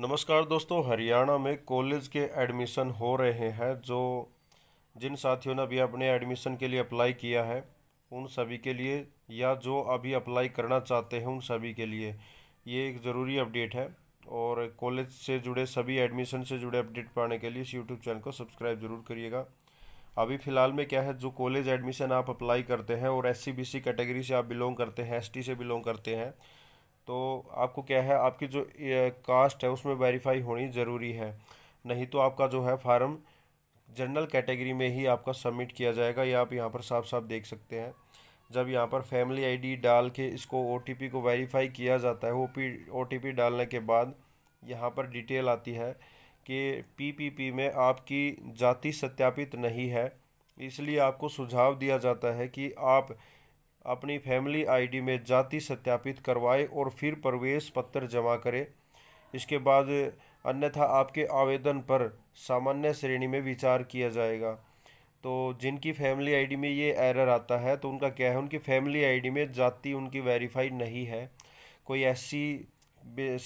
नमस्कार दोस्तों हरियाणा में कॉलेज के एडमिशन हो रहे हैं जो जिन साथियों ने अभी अपने एडमिशन के लिए अप्लाई किया है उन सभी के लिए या जो अभी अप्लाई करना चाहते हैं उन सभी के लिए ये एक ज़रूरी अपडेट है और कॉलेज से जुड़े सभी एडमिशन से जुड़े अपडेट पाने के लिए इस यूट्यूब चैनल को सब्सक्राइब ज़रूर करिएगा अभी फ़िलहाल में क्या है जो कॉलेज एडमिशन आप अप्लाई करते हैं और एस सी कैटेगरी से आप बिलोंग करते हैं एस से बिलोंग करते हैं तो आपको क्या है आपकी जो कास्ट है उसमें वेरीफाई होनी ज़रूरी है नहीं तो आपका जो है फार्म जनरल कैटेगरी में ही आपका सबमिट किया जाएगा या आप यहाँ पर साफ साफ देख सकते हैं जब यहाँ पर फैमिली आईडी डाल के इसको ओटीपी को वेरीफाई किया जाता है वो पी ओ डालने के बाद यहाँ पर डिटेल आती है कि पीपीपी में आपकी जाति सत्यापित नहीं है इसलिए आपको सुझाव दिया जाता है कि आप अपनी फैमिली आईडी में जाति सत्यापित करवाए और फिर प्रवेश पत्र जमा करें इसके बाद अन्यथा आपके आवेदन पर सामान्य श्रेणी में विचार किया जाएगा तो जिनकी फैमिली आईडी में ये एरर आता है तो उनका क्या है उनकी फैमिली आईडी में जाति उनकी वेरीफाई नहीं है कोई एस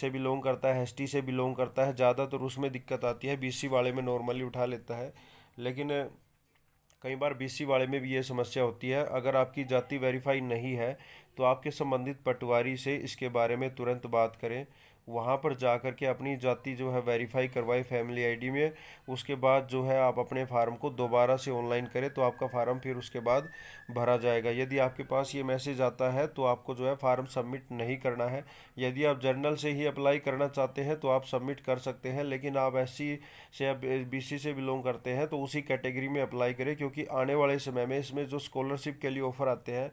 से बिलोंग करता है एस से बिलोंग करता है ज़्यादातर तो उसमें दिक्कत आती है बी वाले में नॉर्मली उठा लेता है लेकिन कई बार बीसी वाले में भी ये समस्या होती है अगर आपकी जाति वेरीफाई नहीं है तो आपके संबंधित पटवारी से इसके बारे में तुरंत बात करें वहाँ पर जा कर के अपनी जाति जो है वेरीफाई करवाए फैमिली आईडी में उसके बाद जो है आप अपने फार्म को दोबारा से ऑनलाइन करें तो आपका फार्म फिर उसके बाद भरा जाएगा यदि आपके पास ये मैसेज आता है तो आपको जो है फार्म सबमिट नहीं करना है यदि आप जर्नल से ही अप्लाई करना चाहते हैं तो आप सबमिट कर सकते हैं लेकिन आप एस से एस बी से बिलोंग करते हैं तो उसी कैटेगरी में अप्लाई करें क्योंकि आने वाले समय में इसमें जो स्कॉलरशिप के लिए ऑफ़र आते हैं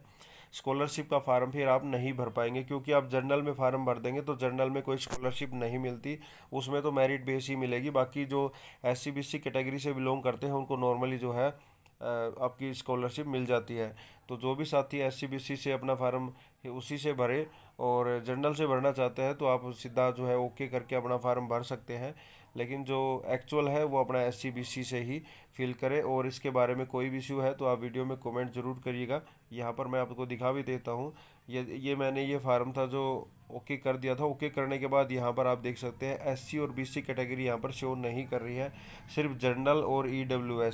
स्कॉलरशिप का फार्म फिर आप नहीं भर पाएंगे क्योंकि आप जर्नल में फार्म भर देंगे तो जर्नल में कोई स्कॉलरशिप नहीं मिलती उसमें तो मेरिट बेस ही मिलेगी बाकी जो एस सी कैटेगरी से बिलोंग करते हैं उनको नॉर्मली जो है आपकी स्कॉलरशिप मिल जाती है तो जो भी साथी एस सी से अपना फार्म उसी से भरे और जनरल से भरना चाहते हैं तो आप सीधा जो है ओके करके अपना फार्म भर सकते हैं लेकिन जो एक्चुअल है वो अपना एस से ही फिल करें और इसके बारे में कोई भी इशू है तो आप वीडियो में कमेंट ज़रूर करिएगा यहाँ पर मैं आपको दिखा भी देता हूँ ये ये मैंने ये फार्म था जो ओके कर दिया था ओके करने के बाद यहाँ पर आप देख सकते हैं एस और सी कैटेगरी यहाँ पर शो नहीं कर रही है सिर्फ जनरल और ई e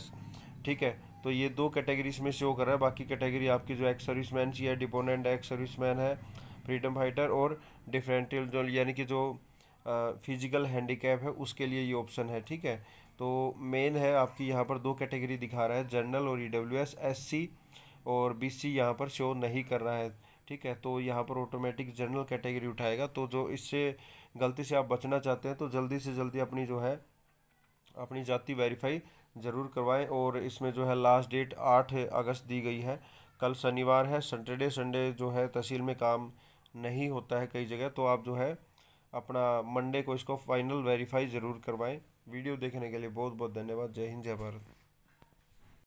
ठीक है तो ये दो कैटेगरीज में शो कर रहा है बाकी कैटेगरी आपकी जो एक्स सर्विस मैन की है डिपोनेंट एक्स सर्विस मैन है फ्रीडम फाइटर और डिफरेंटल जो यानी कि जो फिजिकल हैंडीकैप है उसके लिए ये ऑप्शन है ठीक है तो मेन है आपकी यहाँ पर दो कैटेगरी दिखा रहा है जनरल और E W S S C और बी सी यहाँ पर शो नहीं कर रहा है ठीक है तो यहाँ पर ऑटोमेटिक जनरल कैटेगरी उठाएगा तो जो इससे गलती से आप बचना चाहते हैं तो जल्दी से जल्दी अपनी जो है अपनी जाति वेरीफाई ज़रूर करवाएं और इसमें जो है लास्ट डेट आठ अगस्त दी गई है कल शनिवार है सैटरडे संडे जो है तहसील में काम नहीं होता है कई जगह तो आप जो है अपना मंडे को इसको फाइनल वेरीफाई ज़रूर करवाएं वीडियो देखने के लिए बहुत बहुत धन्यवाद जय हिंद जय भारत